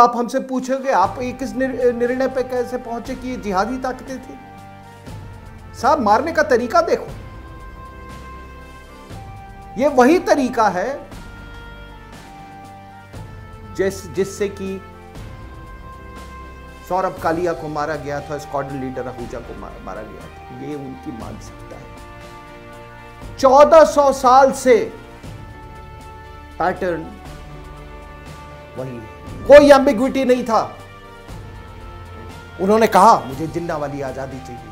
आप हमसे पूछोगे आप एक इस निर्णय पर कैसे पहुंचे कि ये जिहादी ताकतें थी साहब मारने का तरीका देखो ये वही तरीका है जिस जिससे कि सौरभ कालिया को मारा गया था स्क्वाड्रन लीडर आहूजा को मारा, मारा गया था ये उनकी मानसिकता है चौदह सौ साल से पैटर्न वही है कोई एम्बिग्विटी नहीं था उन्होंने कहा मुझे जिन्ना वाली आजादी चाहिए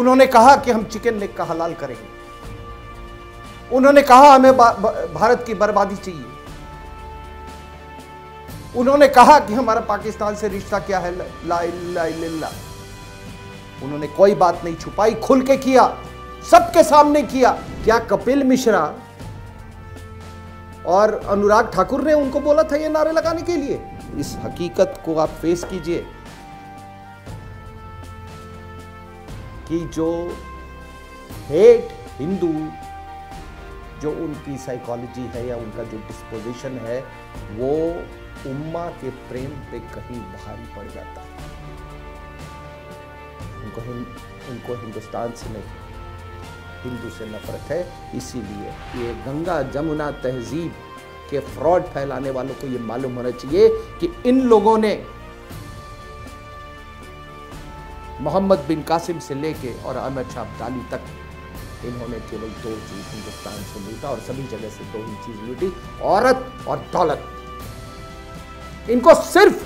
उन्होंने कहा कि हम चिकन लेग का हलाल करेंगे उन्होंने कहा हमें भारत की बर्बादी चाहिए उन्होंने कहा कि हमारा पाकिस्तान से रिश्ता क्या है ला इल्ला इल्ला उन्होंने कोई बात नहीं छुपाई खुल के किया सबके सामने किया क्या कपिल मिश्रा और अनुराग ठाकुर ने उनको बोला था ये नारे लगाने के लिए इस हकीकत को आप फेस कीजिए कि जो हेट हिंदू जो उनकी साइकोलॉजी है या उनका जो डिस्पोजिशन है वो उम्मा के प्रेम पे कहीं भारी पड़ जाता है उनको हिं, उनको हिंदुस्तान से नहीं हिंदू से नफरत है इसीलिए ये गंगा जमुना तहजीब के फ्रॉड फैलाने वालों को ये मालूम होना चाहिए कि इन लोगों ने मोहम्मद बिन कासिम से लेके और अमर शाह अब्दाली तक इन्होंने केवल दो चीज़ हिंदुस्तान से लूटा और सभी जगह से दो ही चीज़ लूटी औरत और दौलत इनको सिर्फ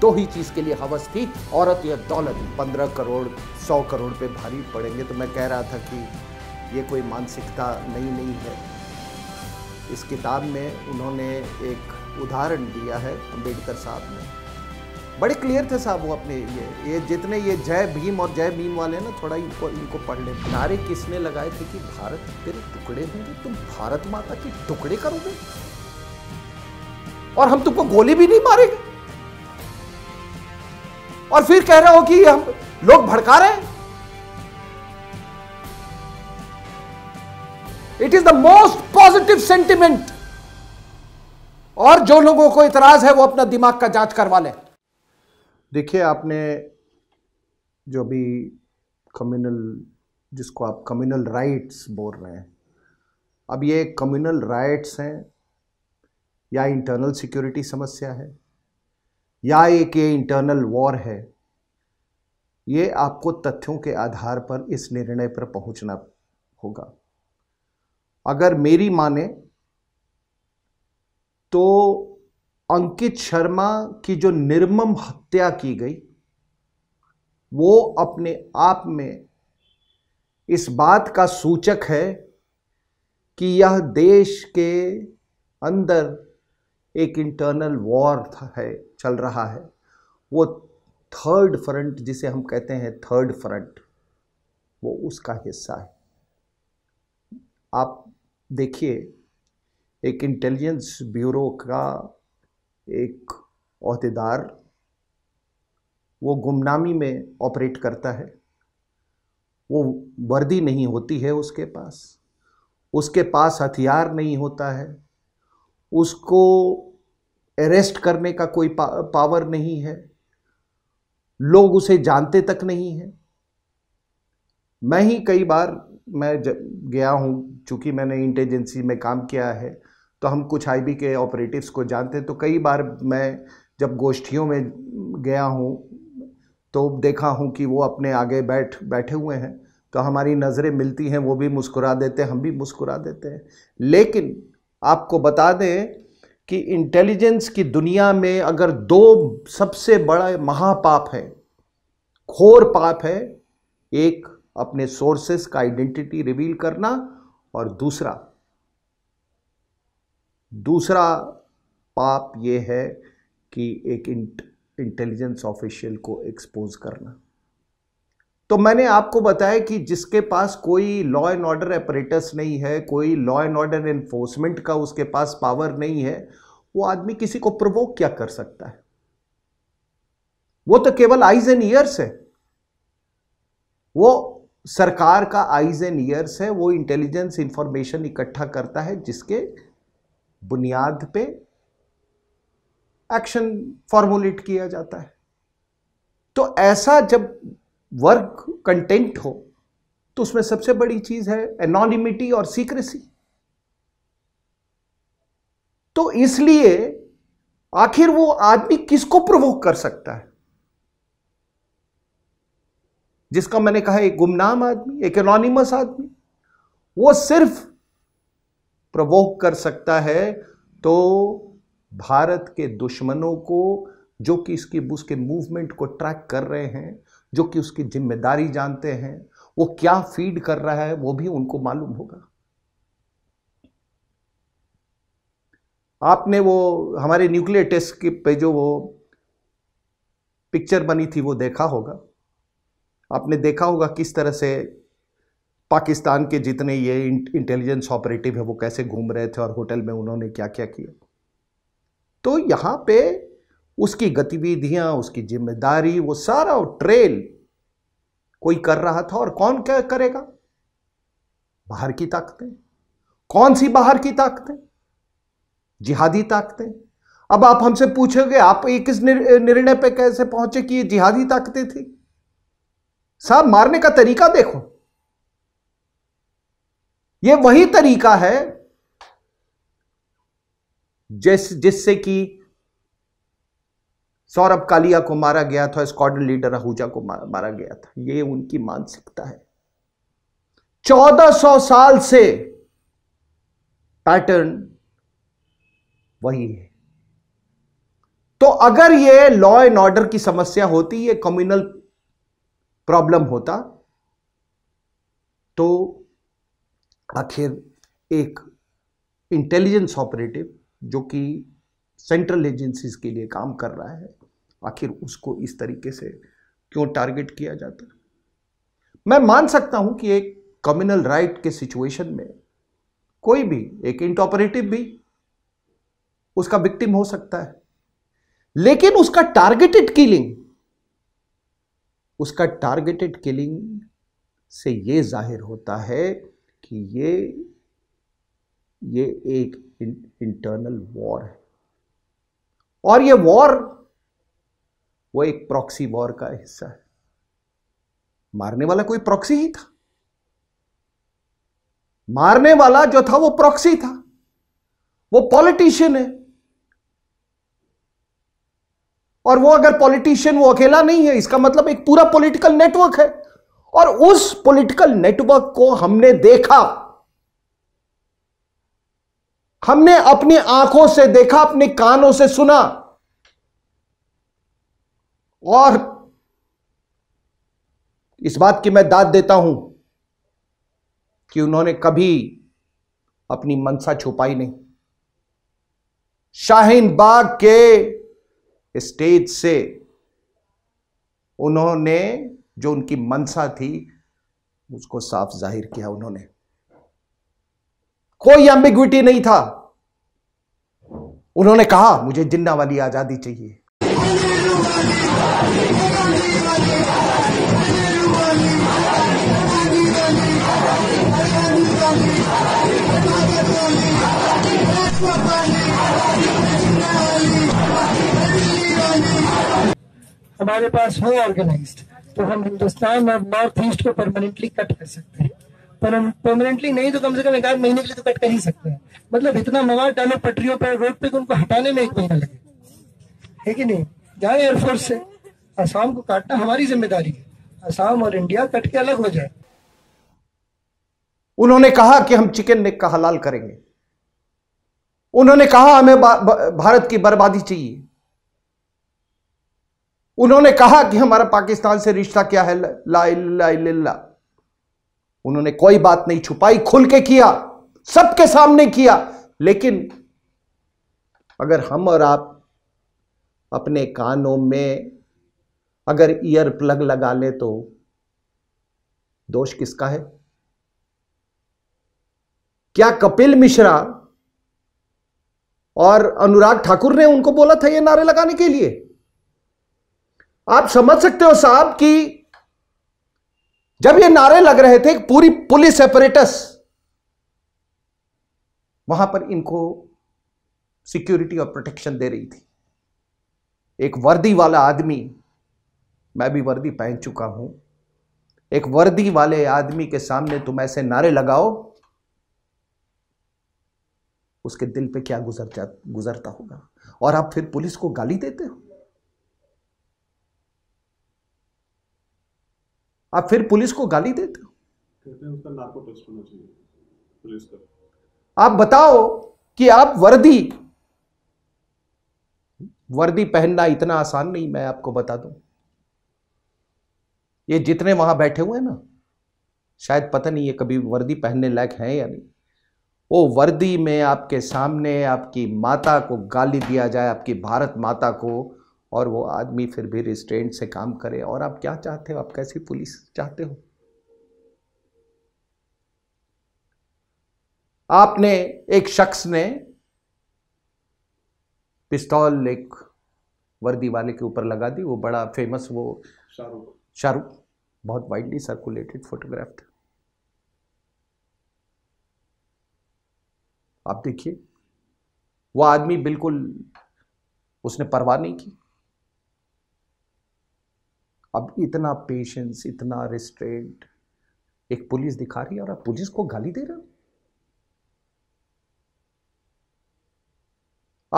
दो ही चीज़ के लिए हवस थी औरत या दौलत पंद्रह करोड़ सौ करोड़ पे भारी पड़ेंगे तो मैं कह रहा था कि ये कोई मानसिकता नई नहीं है इस किताब में उन्होंने एक उदाहरण दिया है अम्बेडकर साहब ने बड़े क्लियर थे साहब वो अपने ये ये जितने ये जय भीम और जय भीम वाले हैं ना थोड़ा इनको इनको पढ़ ले नारे किसने लगाए थे कि भारत तेरे टुकड़े होंगे तुम भारत माता के टुकड़े करोगे और हम तुमको गोली भी नहीं मारेंगे और फिर कह रहे हो कि हम लोग भड़का रहे हैं it is the most positive sentiment और जो लोगों को इतराज है वो अपना दिमाग का जांच करवा लें देखिए आपने जो भी कम्युनल जिसको आप कम्युनल राइट्स बोल रहे हैं अब ये कम्युनल राइट्स हैं या इंटरनल सिक्योरिटी समस्या है या एक ये इंटरनल वॉर है ये आपको तथ्यों के आधार पर इस निर्णय पर पहुंचना होगा अगर मेरी माने तो अंकित शर्मा की जो निर्मम हत्या की गई वो अपने आप में इस बात का सूचक है कि यह देश के अंदर एक इंटरनल वॉर है चल रहा है वो थर्ड फ्रंट जिसे हम कहते हैं थर्ड फ्रंट वो उसका हिस्सा है आप देखिए एक इंटेलिजेंस ब्यूरो का एक अहदेदार वो गुमनामी में ऑपरेट करता है वो वर्दी नहीं होती है उसके पास उसके पास हथियार नहीं होता है उसको अरेस्ट करने का कोई पा, पावर नहीं है लोग उसे जानते तक नहीं हैं मैं ही कई बार मैं गया हूँ चूँकि मैंने इंटेलिजेंसी में काम किया है तो हम कुछ आईबी के ऑपरेटिव्स को जानते हैं तो कई बार मैं जब गोष्ठियों में गया हूँ तो देखा हूँ कि वो अपने आगे बैठ बैठे हुए हैं तो हमारी नज़रें मिलती हैं वो भी मुस्कुरा देते हैं हम भी मुस्कुरा देते हैं लेकिन आपको बता दें कि इंटेलिजेंस की दुनिया में अगर दो सबसे बड़ा महापाप है घोर पाप है एक अपने सोर्सेस का आइडेंटिटी रिवील करना और दूसरा दूसरा पाप ये है कि एक इंटेलिजेंस ऑफिशियल को एक्सपोज करना तो मैंने आपको बताया कि जिसके पास कोई लॉ एंड ऑर्डर ऑपरेटर्स नहीं है कोई लॉ एंड ऑर्डर एनफोर्समेंट का उसके पास पावर नहीं है वो आदमी किसी को प्रवोक क्या कर सकता है वो तो केवल आईज एंड ईयर्स है वो सरकार का आइज एंड ईयर्स है वो इंटेलिजेंस इंफॉर्मेशन इकट्ठा करता है जिसके बुनियाद पे एक्शन फॉर्मुलेट किया जाता है तो ऐसा जब वर्क कंटेंट हो तो उसमें सबसे बड़ी चीज है एनॉनिमिटी और सीक्रेसी तो इसलिए आखिर वो आदमी किसको प्रवोक कर सकता है जिसका मैंने कहा एक गुमनाम आदमी एक एनोनिमस आदमी वो सिर्फ प्रवोक कर सकता है तो भारत के दुश्मनों को जो कि इसकी उसके मूवमेंट को ट्रैक कर रहे हैं जो कि उसकी जिम्मेदारी जानते हैं वो क्या फीड कर रहा है वो भी उनको मालूम होगा आपने वो हमारे न्यूक्लियर टेस्ट के पे जो वो पिक्चर बनी थी वो देखा होगा आपने देखा होगा किस तरह से पाकिस्तान के जितने ये इंटेलिजेंस ऑपरेटिव है वो कैसे घूम रहे थे और होटल में उन्होंने क्या क्या किया तो यहाँ पे उसकी गतिविधियाँ उसकी जिम्मेदारी वो सारा ट्रेल कोई कर रहा था और कौन क्या करेगा बाहर की ताकतें कौन सी बाहर की ताकतें जिहादी ताकतें अब आप हमसे पूछोगे आप एक इस निर्णय पे कैसे पहुंचे कि ये जिहादी ताकतें थी साहब मारने का तरीका देखो ये वही तरीका है जिस जिससे कि सौरभ कालिया को मारा गया था स्कॉड लीडर आहूजा को मारा गया था ये उनकी मानसिकता है 1400 साल से पैटर्न वही है तो अगर ये लॉ एंड ऑर्डर की समस्या होती ये कम्युनल प्रॉब्लम होता तो आखिर एक इंटेलिजेंस ऑपरेटिव जो कि सेंट्रल एजेंसीज के लिए काम कर रहा है आखिर उसको इस तरीके से क्यों टारगेट किया जाता मैं मान सकता हूं कि एक कम्युनल राइट के सिचुएशन में कोई भी एक ऑपरेटिव भी उसका विक्टिम हो सकता है लेकिन उसका टारगेटेड किलिंग उसका टारगेटेड किलिंग से ये जाहिर होता है कि ये ये एक इंटरनल वॉर है और ये वॉर वो एक प्रॉक्सी वॉर का हिस्सा है मारने वाला कोई प्रॉक्सी ही था मारने वाला जो था वो प्रॉक्सी था वो पॉलिटिशियन है और वो अगर पॉलिटिशियन वो अकेला नहीं है इसका मतलब एक पूरा पॉलिटिकल नेटवर्क है और उस पॉलिटिकल नेटवर्क को हमने देखा हमने अपनी आंखों से देखा अपने कानों से सुना और इस बात की मैं दाद देता हूं कि उन्होंने कभी अपनी मनसा छुपाई नहीं शाहीन बाग के स्टेज से उन्होंने जो उनकी मनसा थी उसको साफ जाहिर किया उन्होंने कोई एम्बिग्विटी नहीं था उन्होंने कहा मुझे जिन्ना वाली आजादी चाहिए हमारे पास हो ऑर्गेनाइज तो हम हिंदुस्तान और नॉर्थ ईस्ट को परमानेंटली कट कर सकते हैं पर हम परमानेंटली नहीं तो कम से कम एक आध महीने के लिए तो कट कर ही सकते हैं मतलब इतना मवाद डालो पटरियों पर रोड पे उनको हटाने में एक महीना लगे है कि नहीं जाए एयरफोर्स से आसाम को काटना हमारी जिम्मेदारी है आसाम और इंडिया कट के अलग हो जाए उन्होंने कहा कि हम चिकन नेक का हलाल करेंगे उन्होंने कहा हमें भारत की बर्बादी चाहिए उन्होंने कहा कि हमारा पाकिस्तान से रिश्ता क्या है ला इल्ला। उन्होंने कोई बात नहीं छुपाई खुल के किया सबके सामने किया लेकिन अगर हम और आप अपने कानों में अगर ईयर प्लग लगा ले तो दोष किसका है क्या कपिल मिश्रा और अनुराग ठाकुर ने उनको बोला था ये नारे लगाने के लिए आप समझ सकते हो साहब कि जब ये नारे लग रहे थे पूरी पुलिस एपरेटस वहां पर इनको सिक्योरिटी और प्रोटेक्शन दे रही थी एक वर्दी वाला आदमी मैं भी वर्दी पहन चुका हूं एक वर्दी वाले आदमी के सामने तुम ऐसे नारे लगाओ उसके दिल पे क्या गुजर जा गुजरता होगा और आप फिर पुलिस को गाली देते हो आप फिर पुलिस को गाली देते हो आप बताओ कि आप वर्दी वर्दी पहनना इतना आसान नहीं मैं आपको बता दूं ये जितने वहां बैठे हुए हैं ना शायद पता नहीं ये कभी वर्दी पहनने लायक है या नहीं वो वर्दी में आपके सामने आपकी माता को गाली दिया जाए आपकी भारत माता को और वो आदमी फिर भी रिस्ट्रेंट से काम करे और आप क्या चाहते हो आप कैसी पुलिस चाहते हो आपने एक शख्स ने पिस्तौल एक वर्दी वाले के ऊपर लगा दी वो बड़ा फेमस वो शाहरुख शाहरुख बहुत वाइडली सर्कुलेटेड फोटोग्राफ था आप देखिए वो आदमी बिल्कुल उसने परवाह नहीं की अब इतना पेशेंस इतना रिस्ट्रेंट एक पुलिस दिखा रही है और आप पुलिस को गाली दे रहे हो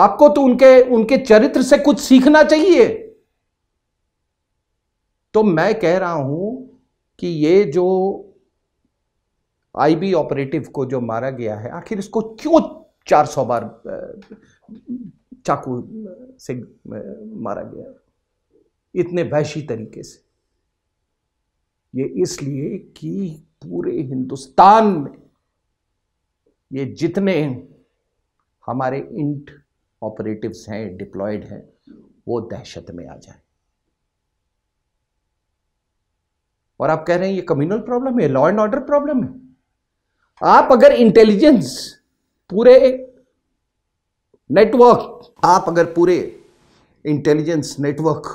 आपको तो उनके उनके चरित्र से कुछ सीखना चाहिए तो मैं कह रहा हूं कि ये जो आईबी ऑपरेटिव को जो मारा गया है आखिर इसको क्यों 400 बार चाकू से मारा गया इतने वैशी तरीके से ये इसलिए कि पूरे हिंदुस्तान में ये जितने हमारे इंट ऑपरेटिव्स हैं डिप्लॉयड हैं वो दहशत में आ जाए और आप कह रहे हैं ये कम्युनल प्रॉब्लम है लॉ एंड ऑर्डर प्रॉब्लम है आप अगर इंटेलिजेंस पूरे नेटवर्क आप अगर पूरे इंटेलिजेंस नेटवर्क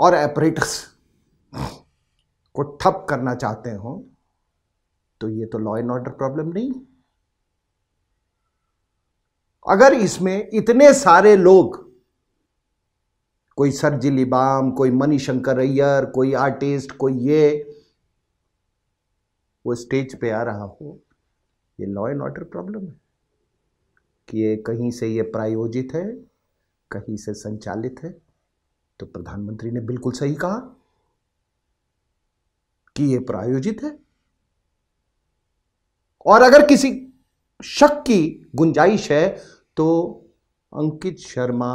और एपरेटस को ठप करना चाहते हो तो ये तो लॉ एंड ऑर्डर प्रॉब्लम नहीं अगर इसमें इतने सारे लोग कोई सरजी लिबाम कोई मनी शंकर अय्यर कोई आर्टिस्ट कोई ये वो स्टेज पे आ रहा हो ये लॉ एंड ऑर्डर प्रॉब्लम है कि ये कहीं से ये प्रायोजित है कहीं से संचालित है तो प्रधानमंत्री ने बिल्कुल सही कहा कि यह प्रायोजित है और अगर किसी शक की गुंजाइश है तो अंकित शर्मा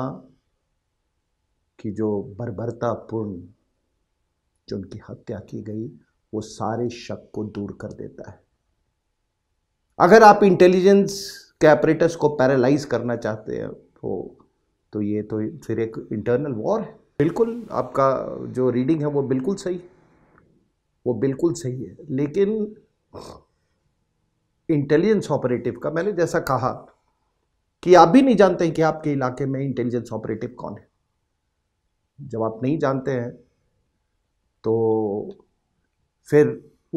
की जो बर्बरतापूर्ण जो उनकी हत्या की गई वो सारे शक को दूर कर देता है अगर आप इंटेलिजेंस के ऑपरेटर्स को पैरालाइज करना चाहते हैं तो तो ये तो फिर एक इंटरनल वॉर है बिल्कुल आपका जो रीडिंग है वो बिल्कुल सही वो बिल्कुल सही है लेकिन इंटेलिजेंस ऑपरेटिव का मैंने जैसा कहा कि आप भी नहीं जानते हैं कि आपके इलाके में इंटेलिजेंस ऑपरेटिव कौन है जब आप नहीं जानते हैं तो फिर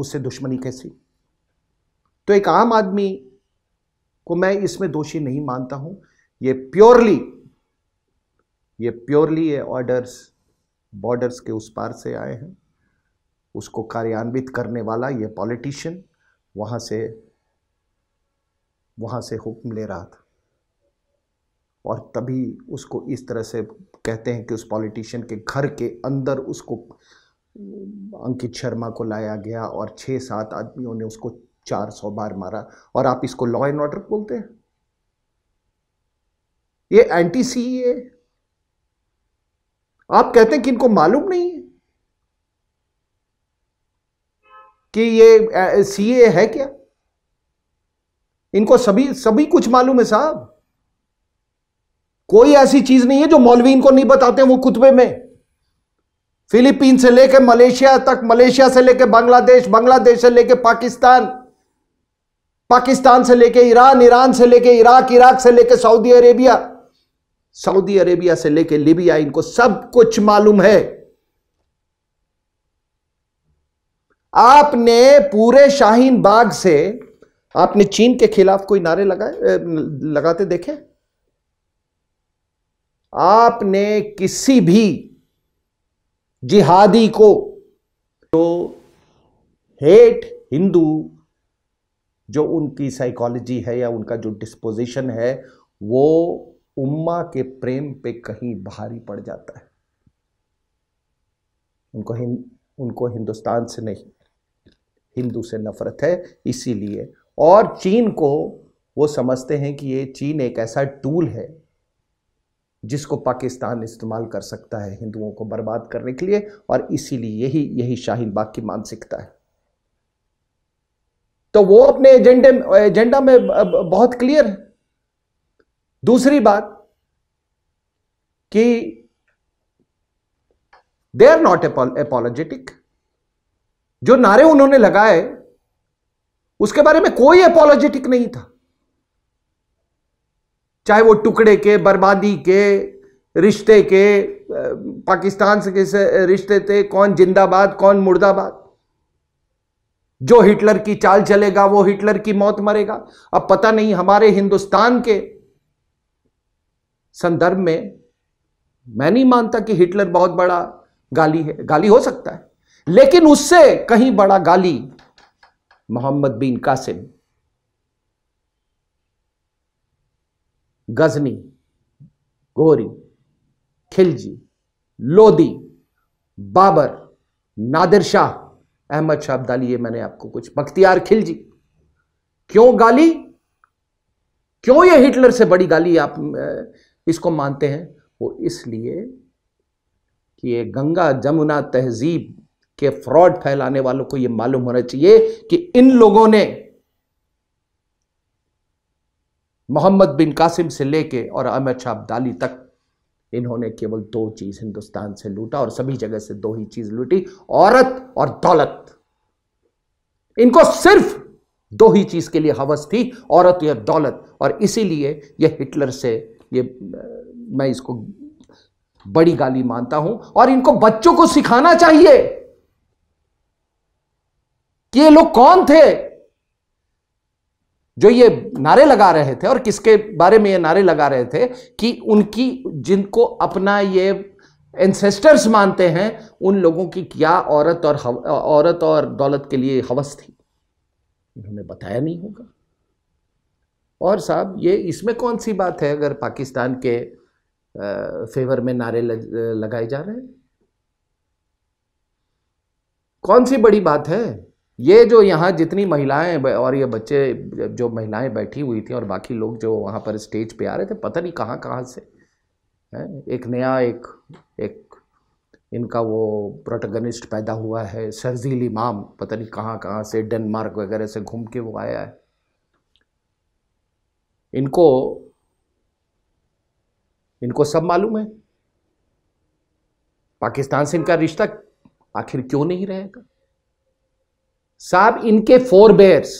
उससे दुश्मनी कैसी तो एक आम आदमी को मैं इसमें दोषी नहीं मानता हूं ये प्योरली ये प्योरली ये ऑर्डर्स बॉर्डर्स के उस पार से आए हैं उसको कार्यान्वित करने वाला ये पॉलिटिशियन वहाँ से वहाँ से हुक्म ले रहा था और तभी उसको इस तरह से कहते हैं कि उस पॉलिटिशियन के घर के अंदर उसको अंकित शर्मा को लाया गया और छः सात आदमियों ने उसको चार सौ बार मारा और आप इसको लॉ एंड ऑर्डर बोलते हैं ये एंटी सी e आप कहते हैं कि इनको मालूम नहीं है कि ये सी ए है क्या इनको सभी सभी कुछ मालूम है साहब कोई ऐसी चीज नहीं है जो मौलवी इनको नहीं बताते वो कुतबे में फिलीपीन से लेकर मलेशिया तक मलेशिया से लेकर बांग्लादेश बांग्लादेश से लेकर पाकिस्तान पाकिस्तान से लेकर ईरान ईरान से लेकर इराक इराक से लेकर सऊदी अरेबिया सऊदी अरेबिया से लेकर लिबिया इनको सब कुछ मालूम है आपने पूरे शाहीन बाग से आपने चीन के खिलाफ कोई नारे लगाए लगाते देखे आपने किसी भी जिहादी को जो तो हेट हिंदू जो उनकी साइकोलॉजी है या उनका जो डिस्पोजिशन है वो उम्मा के प्रेम पे कहीं भारी पड़ जाता है उनको हिंद उनको हिंदुस्तान से नहीं हिंदू से नफरत है इसीलिए और चीन को वो समझते हैं कि ये चीन एक ऐसा टूल है जिसको पाकिस्तान इस्तेमाल कर सकता है हिंदुओं को बर्बाद करने के लिए और इसीलिए यही यही शाहीन बाग की मानसिकता है तो वो अपने एजेंडे एजेंडा में बहुत क्लियर है दूसरी बात कि दे आर नॉट एपोलॉजेटिक जो नारे उन्होंने लगाए उसके बारे में कोई एपोलॉजेटिक नहीं था चाहे वो टुकड़े के बर्बादी के रिश्ते के पाकिस्तान से किस रिश्ते थे कौन जिंदाबाद कौन मुर्दाबाद जो हिटलर की चाल चलेगा वो हिटलर की मौत मरेगा अब पता नहीं हमारे हिंदुस्तान के संदर्भ में मैं नहीं मानता कि हिटलर बहुत बड़ा गाली है गाली हो सकता है लेकिन उससे कहीं बड़ा गाली मोहम्मद बिन कासिम गजनी गोरी खिलजी लोदी बाबर नादिर शाह अहमद शाह अब्दाली ये मैंने आपको कुछ बख्तियार खिलजी क्यों गाली क्यों ये हिटलर से बड़ी गाली आप इसको मानते हैं वो इसलिए कि ये गंगा जमुना तहजीब के फ्रॉड फैलाने वालों को ये मालूम होना चाहिए कि इन लोगों ने मोहम्मद बिन कासिम से लेके और अहमद शाह अब्दाली तक इन्होंने केवल दो चीज़ हिंदुस्तान से लूटा और सभी जगह से दो ही चीज़ लूटी औरत और दौलत इनको सिर्फ दो ही चीज़ के लिए हवस थी औरत या दौलत और इसीलिए यह हिटलर से ये मैं इसको बड़ी गाली मानता हूं और इनको बच्चों को सिखाना चाहिए कि ये लोग कौन थे जो ये नारे लगा रहे थे और किसके बारे में ये नारे लगा रहे थे कि उनकी जिनको अपना ये एंसेस्टर्स मानते हैं उन लोगों की क्या औरत और औरत और दौलत के लिए हवस थी इन्होंने बताया नहीं होगा और साहब ये इसमें कौन सी बात है अगर पाकिस्तान के फेवर में नारे लगाए जा रहे हैं कौन सी बड़ी बात है ये जो यहाँ जितनी महिलाएं और ये बच्चे जो महिलाएं बैठी हुई थी और बाकी लोग जो वहाँ पर स्टेज पे आ रहे थे पता नहीं कहाँ कहाँ से है एक नया एक एक इनका वो प्रोटोगनिस्ट पैदा हुआ है शर्जील इमाम पता नहीं कहाँ कहाँ से डेनमार्क वगैरह से घूम के वो आया है इनको इनको सब मालूम है पाकिस्तान से इनका रिश्ता आखिर क्यों नहीं रहेगा साहब इनके फोर बेयर्स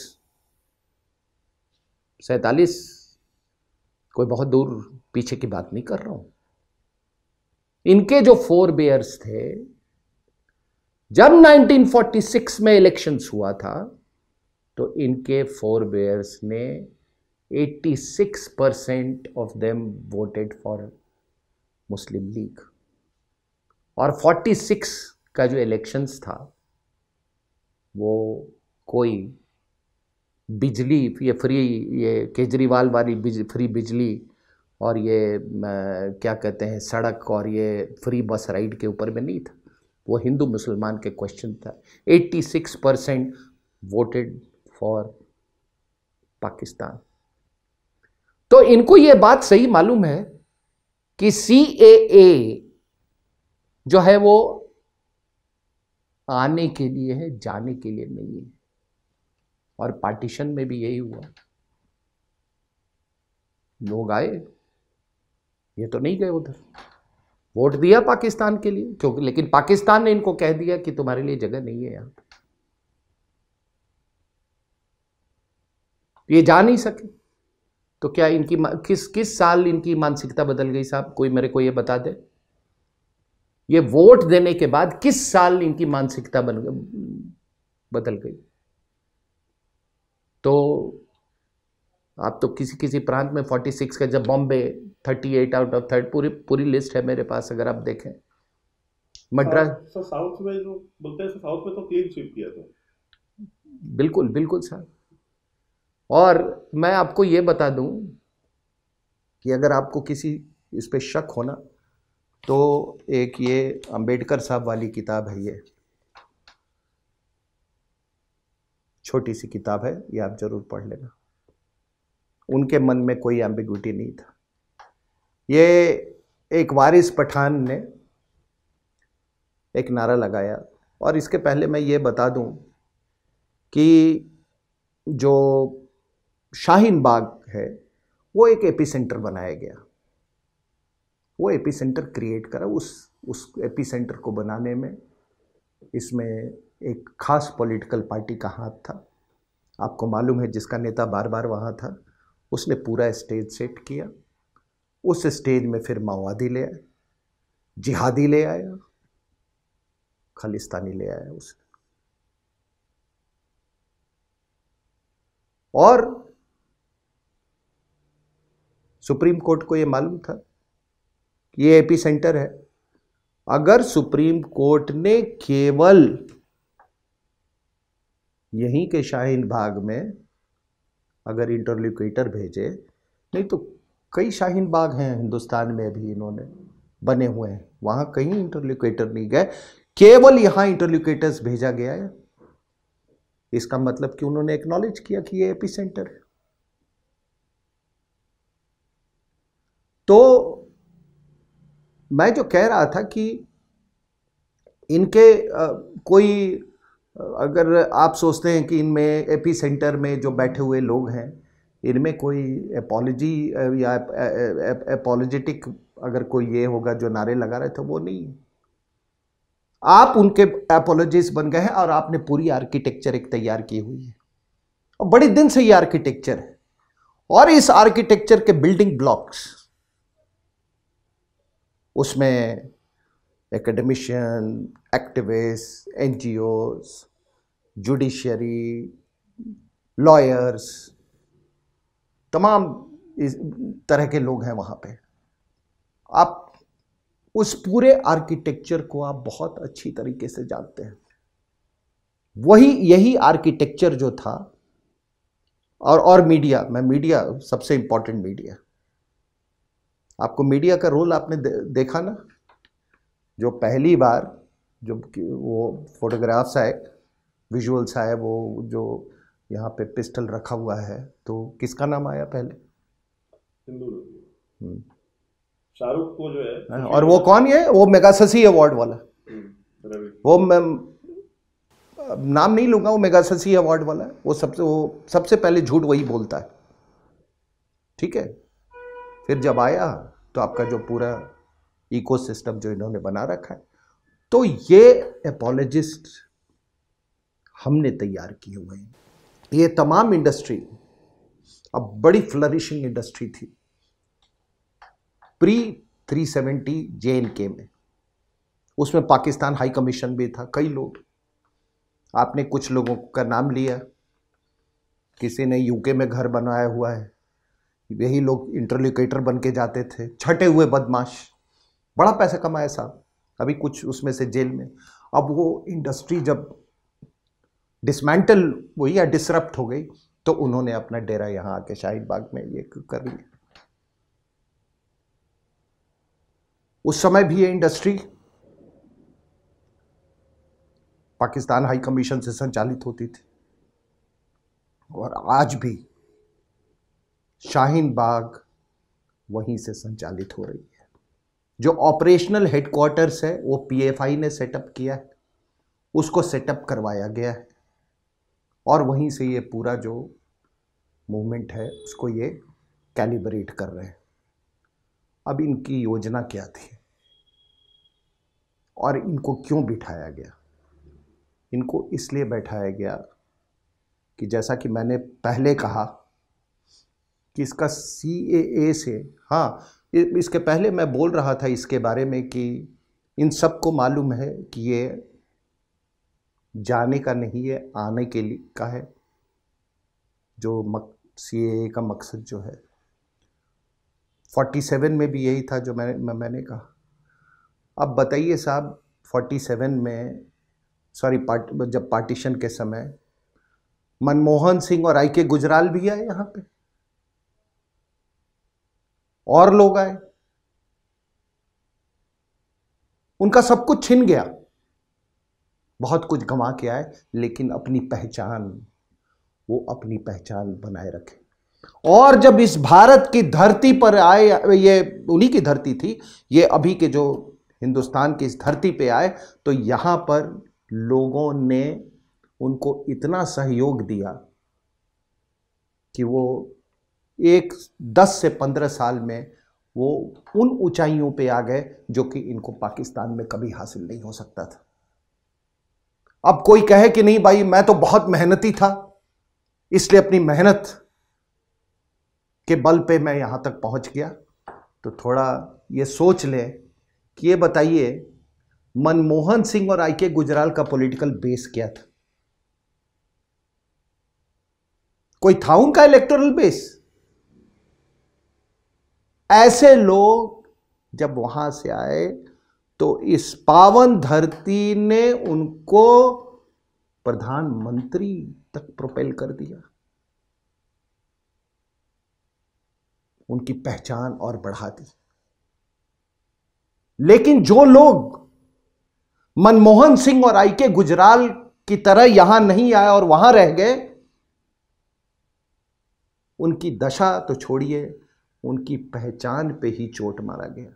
सैतालीस कोई बहुत दूर पीछे की बात नहीं कर रहा हूं इनके जो फोर बेयर्स थे जब 1946 में इलेक्शंस हुआ था तो इनके फोर बेयर्स ने 86% of them voted for Muslim League और 46 का जो इलेक्शंस था वो कोई बिजली ये फ्री ये केजरीवाल वाली बिज, फ्री बिजली और ये आ, क्या कहते हैं सड़क और ये फ्री बस राइड के ऊपर में नहीं था वो हिंदू मुसलमान के क्वेश्चन था 86 परसेंट वोटेड फॉर पाकिस्तान तो इनको यह बात सही मालूम है कि सी ए ए जो है वो आने के लिए है जाने के लिए नहीं है और पार्टीशन में भी यही हुआ लोग आए ये तो नहीं गए उधर वोट दिया पाकिस्तान के लिए क्योंकि लेकिन पाकिस्तान ने इनको कह दिया कि तुम्हारे लिए जगह नहीं है यहां ये जा नहीं सके तो क्या इनकी किस किस साल इनकी मानसिकता बदल गई साहब कोई मेरे को ये बता दे ये वोट देने के बाद किस साल इनकी मानसिकता बन बदल गई तो आप तो किसी किसी प्रांत में 46 का जब बॉम्बे 38 आउट ऑफ थर्ड पूरी पूरी लिस्ट है मेरे पास अगर आप देखें मद्रास साउथ में जो बोलते हैं साउथ में तो क्लीन स्वीप किया था बिल्कुल बिल्कुल साहब और मैं आपको ये बता दूं कि अगर आपको किसी इस पर शक होना तो एक ये अंबेडकर साहब वाली किताब है ये छोटी सी किताब है ये आप ज़रूर पढ़ लेना उनके मन में कोई एम्बिग्यूटी नहीं था ये एक वारिस पठान ने एक नारा लगाया और इसके पहले मैं ये बता दूं कि जो शाहीन बाग है वो एक एपी सेंटर बनाया गया वो एपी सेंटर क्रिएट करा उस उस एपी सेंटर को बनाने में इसमें एक खास पॉलिटिकल पार्टी का हाथ था आपको मालूम है जिसका नेता बार बार वहाँ था उसने पूरा स्टेज सेट किया उस स्टेज में फिर माओवादी ले आए जिहादी ले आया खालिस्तानी ले आया उसने और सुप्रीम कोर्ट को ये मालूम था कि ये एपी सेंटर है अगर सुप्रीम कोर्ट ने केवल यहीं के शाहीन बाग में अगर इंटरल्यूकेटर भेजे नहीं तो कई शाहीन बाग हैं हिंदुस्तान में भी इन्होंने बने हुए हैं वहां कहीं इंटरल्यूकेटर नहीं गए केवल यहां इंटरल्यूकेटर्स भेजा गया है इसका मतलब कि उन्होंने एक्नॉलेज किया कि ये एपी सेंटर है तो मैं जो कह रहा था कि इनके कोई अगर आप सोचते हैं कि इनमें एपी सेंटर में जो बैठे हुए लोग हैं इनमें कोई एपोलॉजी या एपोलॉजेटिक अगर कोई ये होगा जो नारे लगा रहे थे वो नहीं है आप उनके एपोलॉजिस्ट बन गए हैं और आपने पूरी आर्किटेक्चर एक तैयार की हुई है और बड़े दिन से ये आर्किटेक्चर है और इस आर्किटेक्चर के बिल्डिंग ब्लॉक्स उसमें academician activist N G Os judiciary lawyers तमाम इस तरह के लोग हैं वहाँ पे आप उस पूरे आर्किटेक्चर को आप बहुत अच्छी तरीके से जानते हैं वही यही आर्किटेक्चर जो था और और मीडिया मैं मीडिया सबसे इम्पॉर्टेंट मीडिया आपको मीडिया का रोल आपने देखा ना जो पहली बार जो वो फोटोग्राफ्स आए विजुअल्स आए वो जो यहाँ पे पिस्टल रखा हुआ है तो किसका नाम आया पहले हम्म। शाहरुख को जो है हाँ, और वो कौन है वो मेगाससी अवार्ड वाला हम्म, वो मैं नाम नहीं लूंगा वो मेगाससी अवार्ड वाला है वो सबसे वो सबसे पहले झूठ वही बोलता है ठीक है फिर जब आया तो आपका जो पूरा इकोसिस्टम जो इन्होंने बना रखा है तो ये एपोलॉजिस्ट हमने तैयार किए हुए हैं ये तमाम इंडस्ट्री अब बड़ी फ्लरिशिंग इंडस्ट्री थी प्री 370 के में उसमें पाकिस्तान हाई कमीशन भी था कई लोग आपने कुछ लोगों का नाम लिया किसी ने यूके में घर बनाया हुआ है यही लोग इंटरलिकेटर बन के जाते थे छठे हुए बदमाश बड़ा पैसा कमाया साहब अभी कुछ उसमें से जेल में अब वो इंडस्ट्री जब डिसमेंटल हुई या डिसरप्ट हो गई तो उन्होंने अपना डेरा यहाँ आके शाहिद बाग में ये कर लिया उस समय भी ये इंडस्ट्री पाकिस्तान हाई कमीशन से संचालित होती थी और आज भी शाहीन बाग वहीं से संचालित हो रही है जो ऑपरेशनल हेडक्वार्टर्स है वो पीएफआई ने सेटअप किया है उसको सेटअप करवाया गया है और वहीं से ये पूरा जो मूवमेंट है उसको ये कैलिब्रेट कर रहे हैं अब इनकी योजना क्या थी और इनको क्यों बिठाया गया इनको इसलिए बैठाया गया कि जैसा कि मैंने पहले कहा कि इसका सी ए ए से हाँ इसके पहले मैं बोल रहा था इसके बारे में कि इन सब को मालूम है कि ये जाने का नहीं है आने के लिए का है जो मक सी ए का मकसद जो है फोर्टी सेवन में भी यही था जो मैंने मैं, मैंने कहा अब बताइए साहब फोर्टी सेवन में सॉरी पार्ट जब पार्टीशन के समय मनमोहन सिंह और आई के गुजराल भी आए यहाँ पे और लोग आए उनका सब कुछ छिन गया बहुत कुछ गंवा के आए लेकिन अपनी पहचान वो अपनी पहचान बनाए रखे और जब इस भारत की धरती पर आए ये उन्हीं की धरती थी ये अभी के जो हिंदुस्तान की इस धरती पे आए तो यहां पर लोगों ने उनको इतना सहयोग दिया कि वो एक 10 से 15 साल में वो उन ऊंचाइयों पे आ गए जो कि इनको पाकिस्तान में कभी हासिल नहीं हो सकता था अब कोई कहे कि नहीं भाई मैं तो बहुत मेहनती था इसलिए अपनी मेहनत के बल पे मैं यहां तक पहुंच गया तो थोड़ा ये सोच लें कि ये बताइए मनमोहन सिंह और आई के गुजराल का पॉलिटिकल बेस क्या था कोई था उनका इलेक्टोरल बेस ऐसे लोग जब वहां से आए तो इस पावन धरती ने उनको प्रधानमंत्री तक प्रोपेल कर दिया उनकी पहचान और बढ़ा दी लेकिन जो लोग मनमोहन सिंह और आई के गुजराल की तरह यहां नहीं आए और वहां रह गए उनकी दशा तो छोड़िए उनकी पहचान पे ही चोट मारा गया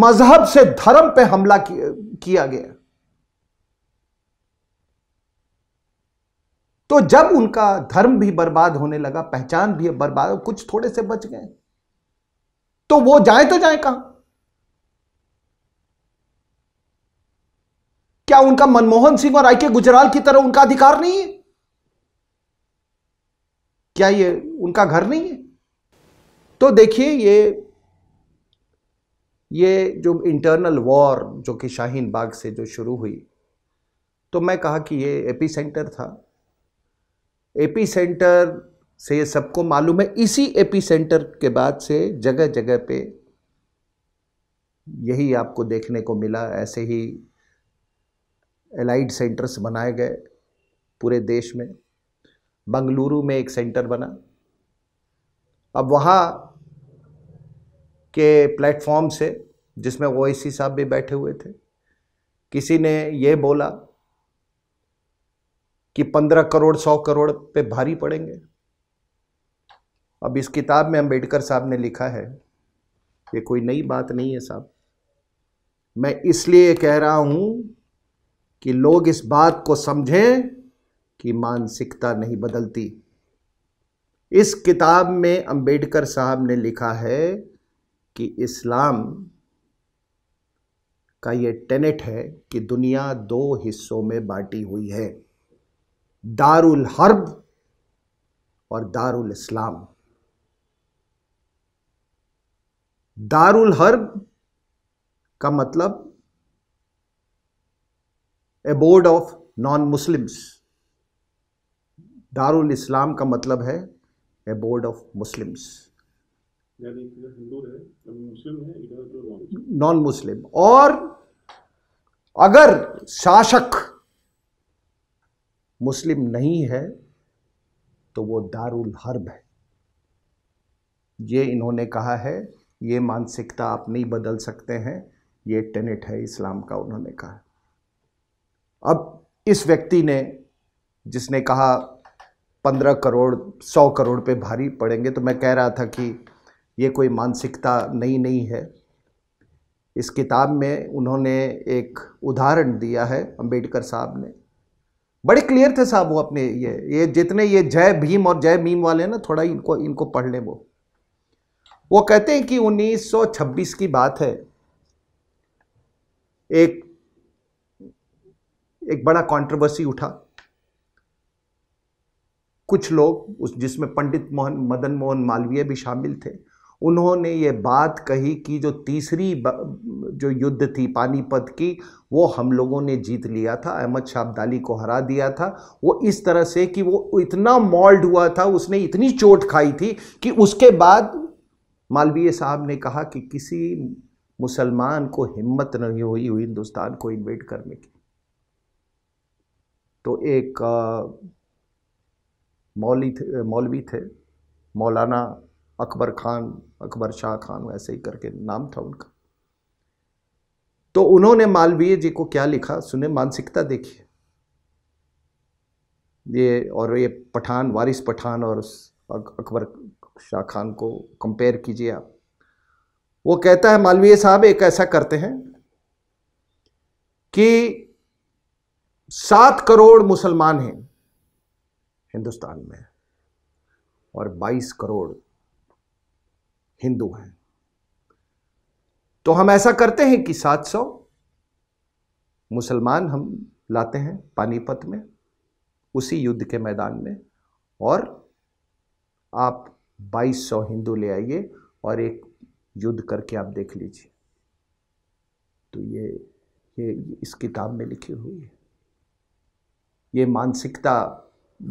मजहब से धर्म पे हमला किया गया तो जब उनका धर्म भी बर्बाद होने लगा पहचान भी बर्बाद कुछ थोड़े से बच गए तो वो जाए तो जाए कहां क्या उनका मनमोहन सिंह और आई के गुजराल की तरह उनका अधिकार नहीं है क्या ये उनका घर नहीं है तो देखिए ये ये जो इंटरनल वॉर जो कि शाहीन बाग से जो शुरू हुई तो मैं कहा कि ये एपी सेंटर था एपी सेंटर से ये सबको मालूम है इसी एपी सेंटर के बाद से जगह जगह पे यही आपको देखने को मिला ऐसे ही एलाइड सेंटर्स बनाए गए पूरे देश में बंगलुरु में एक सेंटर बना अब वहाँ के प्लेटफॉर्म से जिसमें ओ साहब भी बैठे हुए थे किसी ने ये बोला कि पंद्रह करोड़ सौ करोड़ पे भारी पड़ेंगे अब इस किताब में अंबेडकर साहब ने लिखा है ये कोई नई बात नहीं है साहब मैं इसलिए कह रहा हूँ कि लोग इस बात को समझें कि मानसिकता नहीं बदलती इस किताब में अंबेडकर साहब ने लिखा है कि इस्लाम का ये टेनेट है कि दुनिया दो हिस्सों में बांटी हुई है दारुल हर्ब और दारुल इस्लाम दारुल हर्ब का मतलब abode of non Muslims दारुल इस्लाम का मतलब है abode of Muslims non Muslim और अगर शासक मुस्लिम नहीं है तो वो दारुल हर्ब है ये इन्होंने कहा है ये मानसिकता आप नहीं बदल सकते हैं ये टेनेट है इस्लाम का उन्होंने कहा अब इस व्यक्ति ने जिसने कहा पंद्रह करोड़ सौ करोड़ पे भारी पड़ेंगे तो मैं कह रहा था कि ये कोई मानसिकता नई नहीं है इस किताब में उन्होंने एक उदाहरण दिया है अंबेडकर साहब ने बड़े क्लियर थे साहब वो अपने ये ये जितने ये जय भीम और जय भीम वाले हैं ना थोड़ा इनको इनको पढ़ लें वो वो कहते हैं कि 1926 की बात है एक एक बड़ा कंट्रोवर्सी उठा कुछ लोग उस जिसमें पंडित मोहन मदन मोहन मालवीय भी शामिल थे उन्होंने ये बात कही कि जो तीसरी जो युद्ध थी पानीपत की वो हम लोगों ने जीत लिया था अहमद शाह अब्दाली को हरा दिया था वो इस तरह से कि वो इतना मॉल्ड हुआ था उसने इतनी चोट खाई थी कि उसके बाद मालवीय साहब ने कहा कि किसी मुसलमान को हिम्मत नहीं हुई हुई हिंदुस्तान को इन्वेट करने की तो एक मौली थे मौलवी थे मौलाना अकबर खान अकबर शाह खान ऐसे ही करके नाम था उनका तो उन्होंने मालवीय जी को क्या लिखा सुने मानसिकता देखिए ये और ये पठान वारिस पठान और अकबर शाह खान को कंपेयर कीजिए आप वो कहता है मालवीय साहब एक ऐसा करते हैं कि सात करोड़ मुसलमान हैं हिंदुस्तान में और 22 करोड़ हिंदू हैं तो हम ऐसा करते हैं कि 700 मुसलमान हम लाते हैं पानीपत में उसी युद्ध के मैदान में और आप 2200 हिंदू ले आइए और एक युद्ध करके आप देख लीजिए तो ये ये इस किताब में लिखी हुई है ये मानसिकता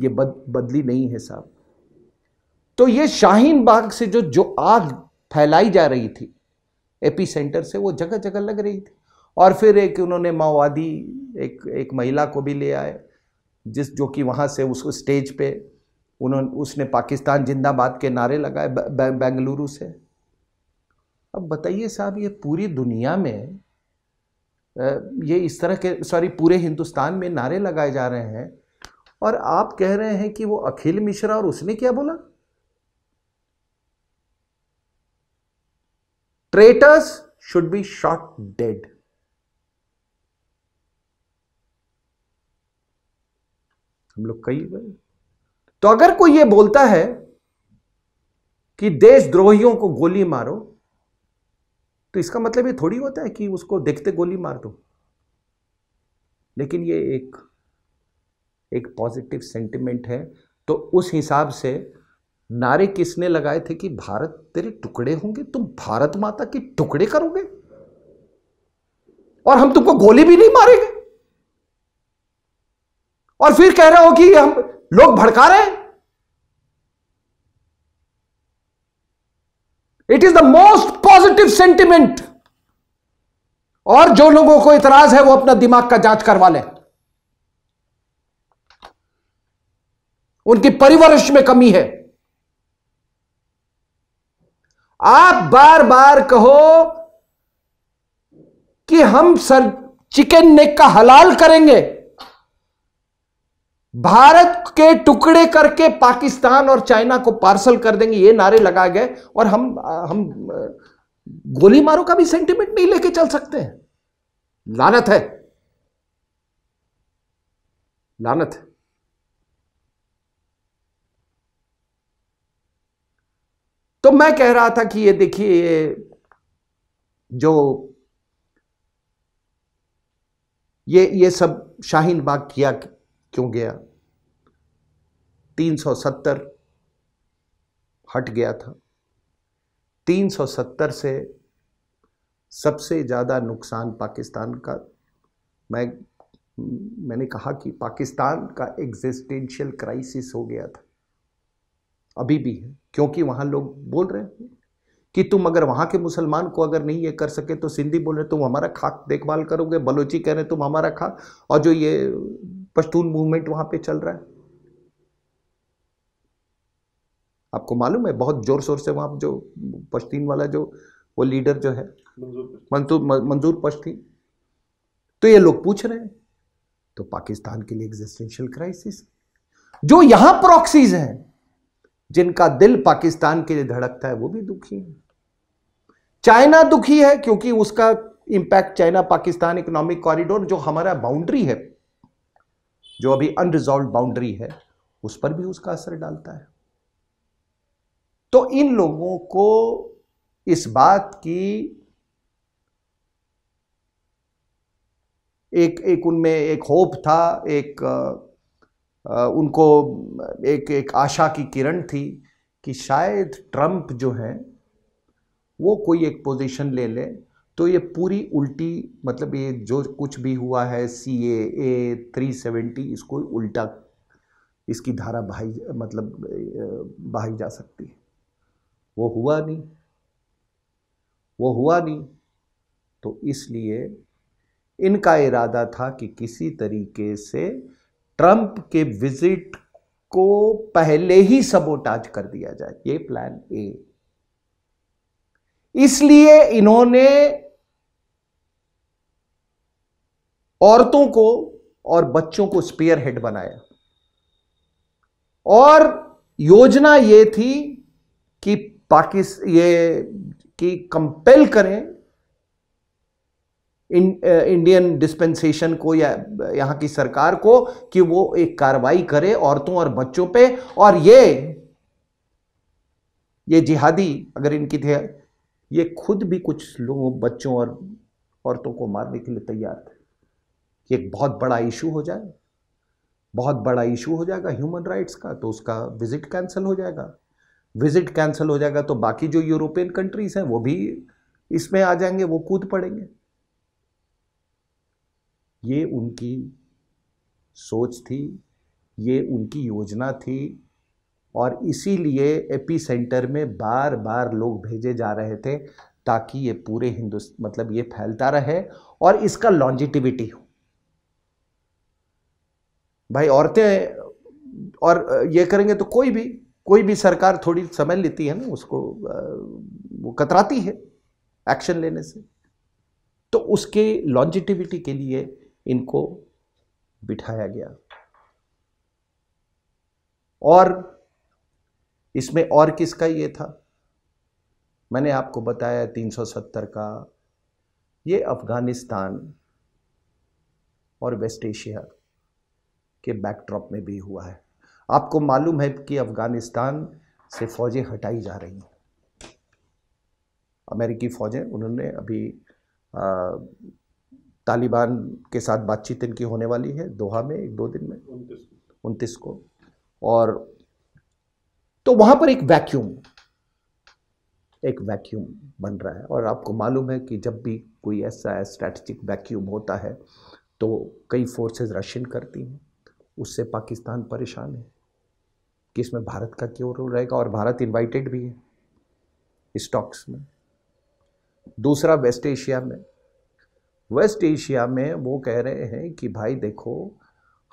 ये बद, बदली नहीं है साहब तो ये शाहीन बाग से जो जो आग फैलाई जा रही थी एपी सेंटर से वो जगह जगह लग रही थी और फिर एक उन्होंने माओवादी एक एक महिला को भी ले आए जिस जो कि वहाँ से उस स्टेज पे उन्होंने उसने पाकिस्तान जिंदाबाद के नारे लगाए बेंगलुरु से अब बताइए साहब ये पूरी दुनिया में ये इस तरह के सॉरी पूरे हिंदुस्तान में नारे लगाए जा रहे हैं और आप कह रहे हैं कि वो अखिल मिश्रा और उसने क्या बोला traitors should be shot dead हम लोग कई गए तो अगर कोई ये बोलता है कि देशद्रोहियों को गोली मारो तो इसका मतलब ये थोड़ी होता है कि उसको देखते गोली मार दो लेकिन ये एक एक पॉजिटिव सेंटिमेंट है तो उस हिसाब से नारे किसने लगाए थे कि भारत तेरे टुकड़े होंगे तुम भारत माता के टुकड़े करोगे और हम तुमको गोली भी नहीं मारेंगे और फिर कह रहे हो कि हम लोग भड़का रहे हैं it is the most positive sentiment और जो लोगों को इतराज है वो अपना दिमाग का जांच करवा लें उनकी परिवर्श में कमी है आप बार बार कहो कि हम सर चिकन नेक का हलाल करेंगे भारत के टुकड़े करके पाकिस्तान और चाइना को पार्सल कर देंगे ये नारे लगाए गए और हम हम गोली मारो का भी सेंटीमेंट नहीं लेके चल सकते हैं लानत है लानत है तो मैं कह रहा था कि ये देखिए ये जो ये ये सब शाहीन बाग किया क्यों गया 370 हट गया था 370 से सबसे ज़्यादा नुकसान पाकिस्तान का मैं मैंने कहा कि पाकिस्तान का एग्जिस्टेंशियल क्राइसिस हो गया था अभी भी है क्योंकि वहाँ लोग बोल रहे हैं कि तुम अगर वहाँ के मुसलमान को अगर नहीं ये कर सके तो सिंधी बोल रहे तुम हमारा खाक देखभाल करोगे बलोची कह रहे तुम हमारा खाक और जो ये पश्तून मूवमेंट वहाँ पे चल रहा है आपको मालूम है बहुत जोर शोर से वहाँ जो पश्तीन वाला जो वो लीडर जो है मंजूर मंजूर पश्तीन तो ये लोग पूछ रहे हैं तो पाकिस्तान के लिए एग्जिस्टेंशियल क्राइसिस जो यहां प्रॉक्सीज हैं जिनका दिल पाकिस्तान के लिए धड़कता है वो भी दुखी है चाइना दुखी है क्योंकि उसका impact China Pakistan economic corridor जो हमारा बाउंड्री है जो अभी अनरिजॉल्व बाउंड्री है उस पर भी उसका असर डालता है तो इन लोगों को इस बात की एक एक उनमें एक होप था एक उनको एक एक आशा की किरण थी कि शायद ट्रंप जो हैं वो कोई एक पोजीशन ले ले तो ये पूरी उल्टी मतलब ये जो कुछ भी हुआ है सी ए ए थ्री सेवेंटी इसको उल्टा इसकी धारा बहाई मतलब बहाई जा सकती है वो हुआ नहीं वो हुआ नहीं तो इसलिए इनका इरादा था कि किसी तरीके से ट्रंप के विजिट को पहले ही सबोटाज कर दिया जाए ये प्लान ए इसलिए इन्होंने औरतों को और बच्चों को स्पेयर हेड बनाया और योजना यह थी कि पाकिस्तान ये कि कंपेल करें इन, इंडियन डिस्पेंसेशन को या यहाँ की सरकार को कि वो एक कार्रवाई करे औरतों और बच्चों पे और ये ये जिहादी अगर इनकी थे ये खुद भी कुछ लोगों बच्चों और औरतों को मारने के लिए तैयार थे एक बहुत बड़ा इशू हो जाए बहुत बड़ा इशू हो जाएगा ह्यूमन राइट्स का तो उसका विजिट कैंसिल हो जाएगा विजिट कैंसिल हो जाएगा तो बाकी जो यूरोपियन कंट्रीज़ हैं वो भी इसमें आ जाएंगे वो कूद पड़ेंगे ये उनकी सोच थी ये उनकी योजना थी और इसीलिए एपी सेंटर में बार बार लोग भेजे जा रहे थे ताकि ये पूरे हिंदुस्त मतलब ये फैलता रहे और इसका लॉन्जिटिविटी हो भाई औरतें और ये करेंगे तो कोई भी कोई भी सरकार थोड़ी समय लेती है ना उसको वो कतराती है एक्शन लेने से तो उसके लॉन्जिटिविटी के लिए इनको बिठाया गया और इसमें और किसका ये था मैंने आपको बताया 370 का ये अफ़गानिस्तान और वेस्ट एशिया के बैकड्रॉप में भी हुआ है आपको मालूम है कि अफ़गानिस्तान से फ़ौजें हटाई जा रही हैं अमेरिकी फ़ौजें उन्होंने अभी आ, तालिबान के साथ बातचीत इनकी होने वाली है दोहा में एक दो दिन में उनतीस को और तो वहाँ पर एक वैक्यूम एक वैक्यूम बन रहा है और आपको मालूम है कि जब भी कोई ऐसा स्ट्रैटेजिक वैक्यूम होता है तो कई फोर्सेस रशियन करती हैं उससे पाकिस्तान परेशान है कि इसमें भारत का क्यों रोल रहेगा और भारत इनवाइटेड भी है स्टॉक्स में दूसरा वेस्ट एशिया में वेस्ट एशिया में वो कह रहे हैं कि भाई देखो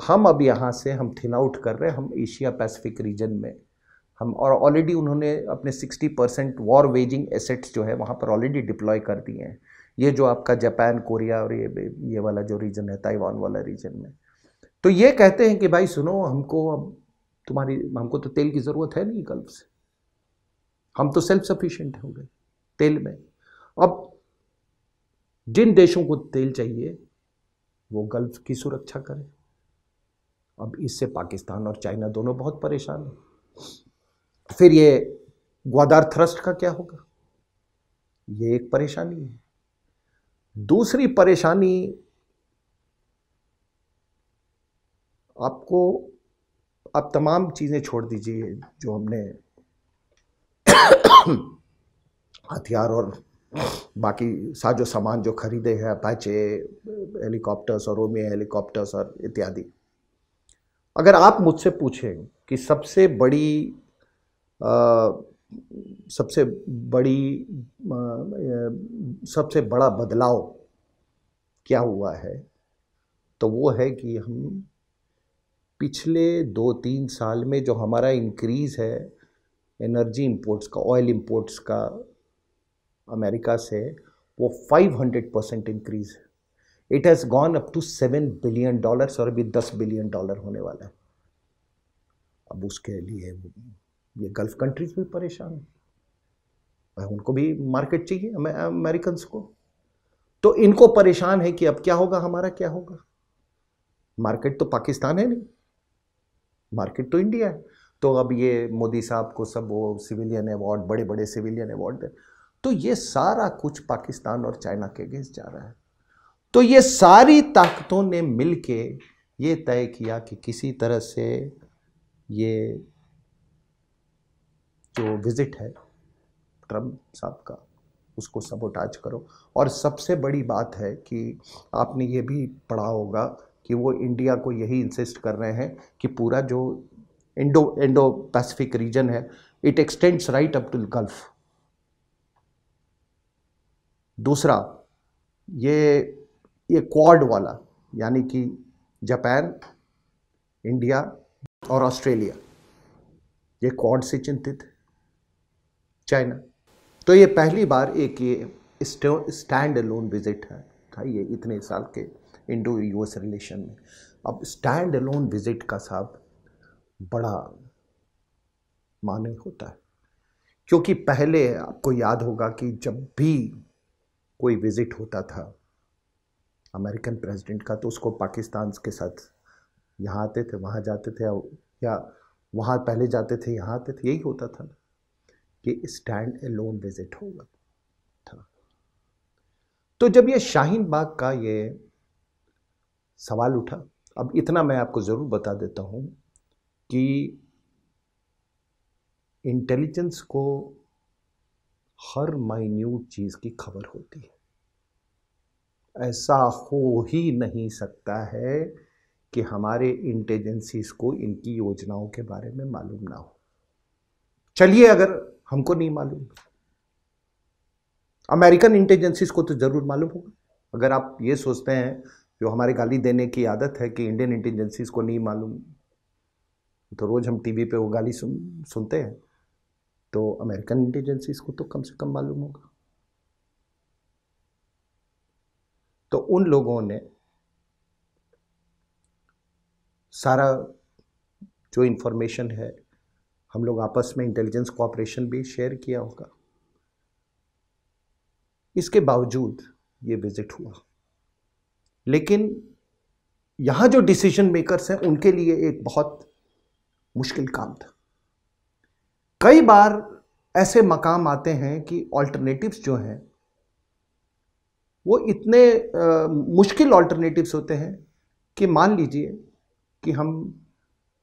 हम अब यहाँ से हम थिन आउट कर रहे हैं हम एशिया पैसिफिक रीजन में हम और ऑलरेडी उन्होंने अपने 60 परसेंट वॉर वेजिंग एसेट्स जो है वहाँ पर ऑलरेडी डिप्लॉय कर दिए हैं ये जो आपका जापान कोरिया और ये ये वाला जो रीजन है ताइवान वाला रीजन में तो ये कहते हैं कि भाई सुनो हमको अब तुम्हारी हमको तो तेल की ज़रूरत है नहीं गल्फ से हम तो सेल्फ सफिशेंट हो गए तेल में अब जिन देशों को तेल चाहिए वो गल्फ की सुरक्षा करें अब इससे पाकिस्तान और चाइना दोनों बहुत परेशान हैं फिर ये ग्वादार थ्रस्ट का क्या होगा ये एक परेशानी है दूसरी परेशानी आपको आप तमाम चीज़ें छोड़ दीजिए जो हमने हथियार और बाकी साजो सामान जो खरीदे हैं अपाचे हेलीकॉप्टर्स और रोमियो हेलीकॉप्टर्स और इत्यादि अगर आप मुझसे पूछें कि सबसे बड़ी आ, सबसे बड़ी आ, सबसे बड़ा बदलाव क्या हुआ है तो वो है कि हम पिछले दो तीन साल में जो हमारा इंक्रीज़ है एनर्जी इंपोर्ट्स का ऑयल इंपोर्ट्स का अमेरिका से वो 500 परसेंट इंक्रीज है it has gone up to seven billion dollars और अभी दस बिलियन डॉलर होने वाला है अब उसके लिए ये गल्फ कंट्रीज भी परेशान है उनको भी मार्केट चाहिए अमेरिकन को तो इनको परेशान है कि अब क्या होगा हमारा क्या होगा मार्केट तो पाकिस्तान है नहीं मार्केट तो इंडिया है तो अब ये मोदी साहब को सब वो सिविलियन अवार्ड बड़े बड़े सिविलियन अवार्ड दे तो ये सारा कुछ पाकिस्तान और चाइना के अगेंस्ट जा रहा है तो ये सारी ताकतों ने मिल के ये तय किया कि किसी तरह से ये जो विज़िट है ट्रम्प साहब का उसको सबोटाज करो और सबसे बड़ी बात है कि आपने ये भी पढ़ा होगा कि वो इंडिया को यही इंसिस्ट कर रहे हैं कि पूरा जो इंडो इंडो पैसिफिक रीजन है it extends right up to Gulf दूसरा ये ये क्वाड वाला यानी कि जापान इंडिया और ऑस्ट्रेलिया ये क्वाड से चिंतित चाइना तो ये पहली बार एक ये स्टैंड लोन विजिट है था ये इतने साल के इंडो यूएस रिलेशन में अब स्टैंड लोन विजिट का साहब बड़ा माने होता है क्योंकि पहले आपको याद होगा कि जब भी कोई विज़िट होता था अमेरिकन प्रेसिडेंट का तो उसको पाकिस्तान के साथ यहाँ आते थे वहाँ जाते थे या वहाँ पहले जाते थे यहाँ आते थे यही होता था ना कि स्टैंड ए लोन विजिट होगा था तो जब ये शाहीन बाग का ये सवाल उठा अब इतना मैं आपको ज़रूर बता देता हूँ कि इंटेलिजेंस को हर माइन्यूट चीज़ की खबर होती है ऐसा हो ही नहीं सकता है कि हमारे इंटेलिजेंसीज को इनकी योजनाओं के बारे में मालूम ना हो चलिए अगर हमको नहीं मालूम अमेरिकन इंटेलिजेंसीज को तो ज़रूर मालूम होगा अगर आप ये सोचते हैं जो हमारे गाली देने की आदत है कि इंडियन इंटेलिजेंसीज को नहीं मालूम तो रोज़ हम टीवी पे वो गाली सुन सुनते हैं तो अमेरिकन इंटेलिजेंसी को तो कम से कम मालूम होगा तो उन लोगों ने सारा जो इन्फॉर्मेशन है हम लोग आपस में इंटेलिजेंस कॉपरेशन भी शेयर किया होगा इसके बावजूद ये विजिट हुआ लेकिन यहाँ जो डिसीजन मेकर्स हैं उनके लिए एक बहुत मुश्किल काम था कई बार ऐसे मकाम आते हैं कि ऑल्टरनेटिव्स जो हैं वो इतने आ, मुश्किल ऑल्टरनेटिव्स होते हैं कि मान लीजिए कि हम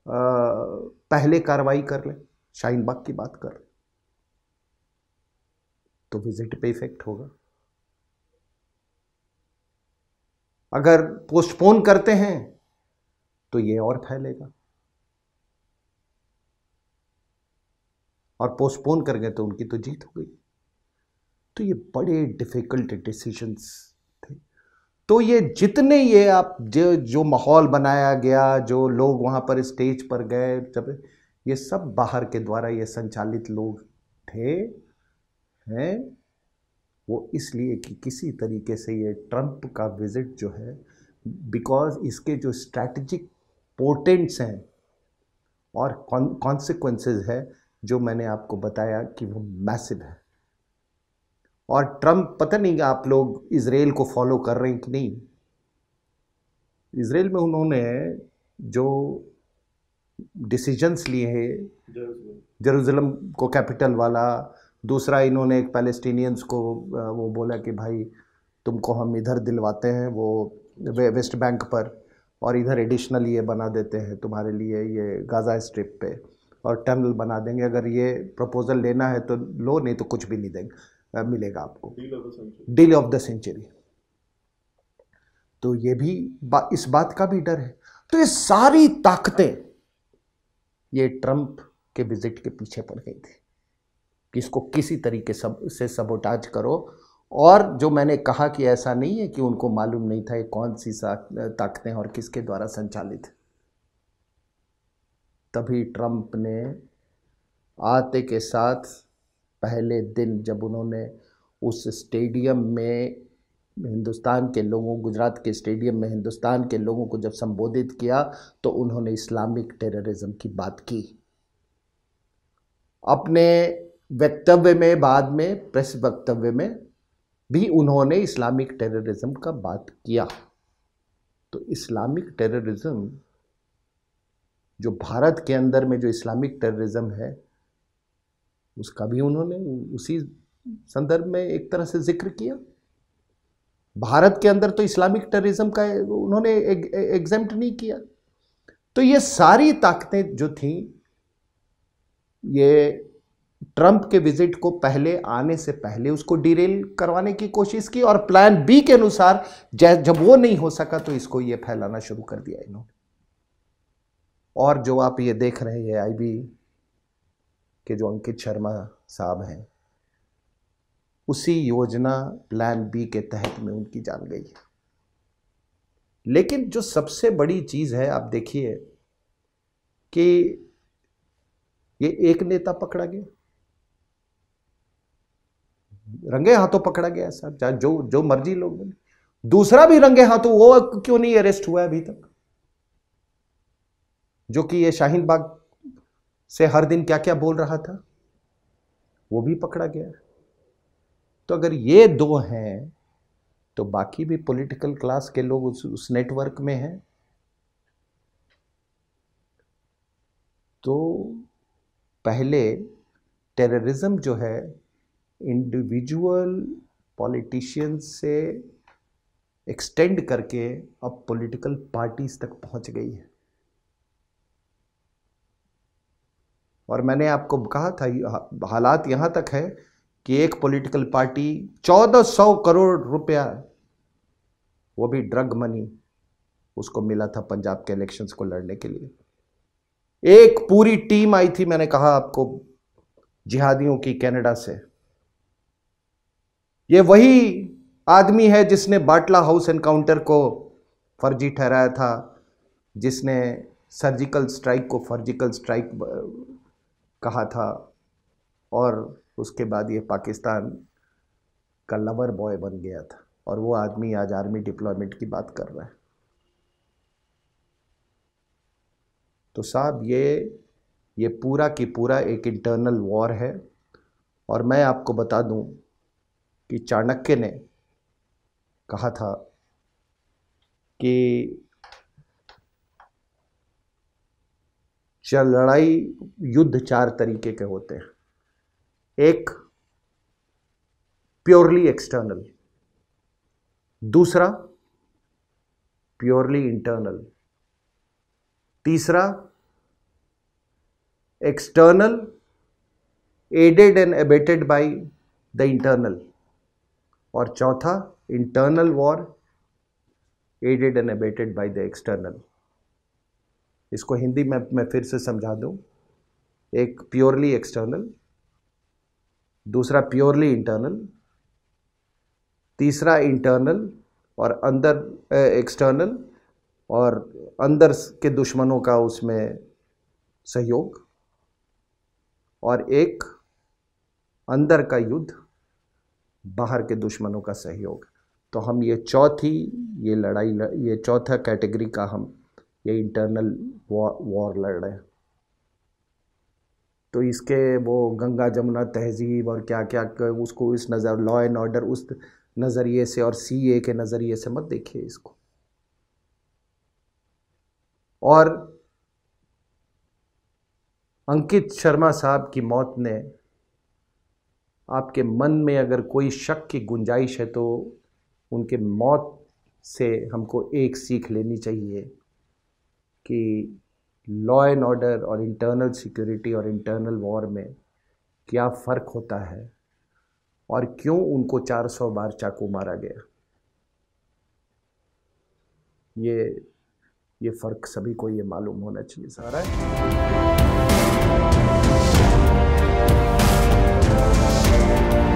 आ, पहले कार्रवाई कर लें शाइनबाग बाग की बात कर तो विजिट पे इफेक्ट होगा अगर पोस्टपोन करते हैं तो ये और फैलेगा और पोस्टपोन कर गए तो उनकी तो जीत हो गई तो ये बड़े डिफ़िकल्ट डिसीजंस थे तो ये जितने ये आप जो जो माहौल बनाया गया जो लोग वहाँ पर स्टेज पर गए जब ये सब बाहर के द्वारा ये संचालित लोग थे हैं वो इसलिए कि किसी तरीके से ये ट्रंप का विज़िट जो है बिकॉज इसके जो स्ट्रैटेजिक पोर्टेंट्स हैं और कॉन्सिक्वेंसेस है जो मैंने आपको बताया कि वो मैसिव है और ट्रम्प पता नहीं आप लोग इसराइल को फॉलो कर रहे हैं कि नहीं इसराइल में उन्होंने जो डिसीजंस लिए हैं जरूसलम को कैपिटल वाला दूसरा इन्होंने एक पैलेस्टीनियंस को वो बोला कि भाई तुमको हम इधर दिलवाते हैं वो वे, वेस्ट बैंक पर और इधर एडिशनल ये बना देते हैं तुम्हारे लिए ये गाज़ा स्ट्रिप पे और टनल बना देंगे अगर ये प्रपोज़ल लेना है तो लो नहीं तो कुछ भी नहीं देंगे मिलेगा आपको डील ऑफ द सेंचुरी तो ये भी बा, इस बात का भी डर है तो ये सारी ताकतें ये ट्रंप के विजिट के पीछे पड़ गई थी कि इसको किसी तरीके सब से सबोटाज करो और जो मैंने कहा कि ऐसा नहीं है कि उनको मालूम नहीं था ये कौन सी ताकतें और किसके द्वारा संचालित है तभी ट्रम्प ने आते के साथ पहले दिन जब उन्होंने उस स्टेडियम में हिंदुस्तान के लोगों गुजरात के स्टेडियम में हिंदुस्तान के लोगों को जब संबोधित किया तो उन्होंने इस्लामिक टेररिज्म की बात की अपने वक्तव्य में बाद में प्रेस वक्तव्य में भी उन्होंने इस्लामिक टेररिज्म का बात किया तो इस्लामिक टेररिज्म जो भारत के अंदर में जो इस्लामिक टेररिज्म है उसका भी उन्होंने उसी संदर्भ में एक तरह से जिक्र किया भारत के अंदर तो इस्लामिक टेररिज्म का उन्होंने एग्जाम्प्ट नहीं किया तो ये सारी ताकतें जो थी ये ट्रंप के विजिट को पहले आने से पहले उसको डिरेल करवाने की कोशिश की और प्लान बी के अनुसार जब वो नहीं हो सका तो इसको ये फैलाना शुरू कर दिया इन्होंने और जो आप ये देख रहे हैं आईबी के जो अंकित शर्मा साहब हैं उसी योजना प्लान बी के तहत में उनकी जान गई है लेकिन जो सबसे बड़ी चीज़ है आप देखिए कि ये एक नेता पकड़ा गया रंगे हाथों पकड़ा गया साहब जो जो मर्जी लोग बने दूसरा भी रंगे हाथों वो क्यों नहीं अरेस्ट हुआ है अभी तक जो कि ये शाहीन बाग से हर दिन क्या क्या बोल रहा था वो भी पकड़ा गया तो अगर ये दो हैं तो बाकी भी पॉलिटिकल क्लास के लोग उस उस नेटवर्क में हैं तो पहले टेररिज्म जो है इंडिविजुअल पॉलिटिशियंस से एक्सटेंड करके अब पॉलिटिकल पार्टीज तक पहुंच गई है और मैंने आपको कहा था हालात यहाँ तक है कि एक पॉलिटिकल पार्टी 1400 करोड़ रुपया वो भी ड्रग मनी उसको मिला था पंजाब के इलेक्शंस को लड़ने के लिए एक पूरी टीम आई थी मैंने कहा आपको जिहादियों की कनाडा से ये वही आदमी है जिसने बाटला हाउस एनकाउंटर को फर्जी ठहराया था जिसने सर्जिकल स्ट्राइक को फर्जिकल स्ट्राइक कहा था और उसके बाद ये पाकिस्तान का लवर बॉय बन गया था और वो आदमी आज आर्मी डिप्लॉयमेंट की बात कर रहा है तो साहब ये ये पूरा की पूरा एक इंटरनल वॉर है और मैं आपको बता दूं कि चाणक्य ने कहा था कि लड़ाई युद्ध चार तरीके के होते हैं एक प्योरली एक्सटर्नल दूसरा प्योरली इंटरनल तीसरा external aided and abetted by the internal और चौथा internal war aided and abetted by the external इसको हिंदी में मैं फिर से समझा दूँ एक प्योरली एक्सटर्नल दूसरा प्योरली इंटरनल तीसरा इंटरनल और अंदर एक्सटर्नल और अंदर के दुश्मनों का उसमें सहयोग और एक अंदर का युद्ध बाहर के दुश्मनों का सहयोग तो हम ये चौथी ये लड़ाई ये चौथा कैटेगरी का हम ये इंटरनल वॉर वॉर लड़ रहे हैं तो इसके वो गंगा जमुना तहजीब और क्या क्या उसको इस नज़र लॉ एंड ऑर्डर उस नज़रिए से और सी ए के नज़रिए से मत देखिए इसको और अंकित शर्मा साहब की मौत ने आपके मन में अगर कोई शक की गुंजाइश है तो उनके मौत से हमको एक सीख लेनी चाहिए कि लॉ एंड ऑर्डर और इंटरनल सिक्योरिटी और इंटरनल वॉर में क्या फ़र्क होता है और क्यों उनको 400 बार चाकू मारा गया ये ये फ़र्क सभी को ये मालूम होना चाहिए सारा है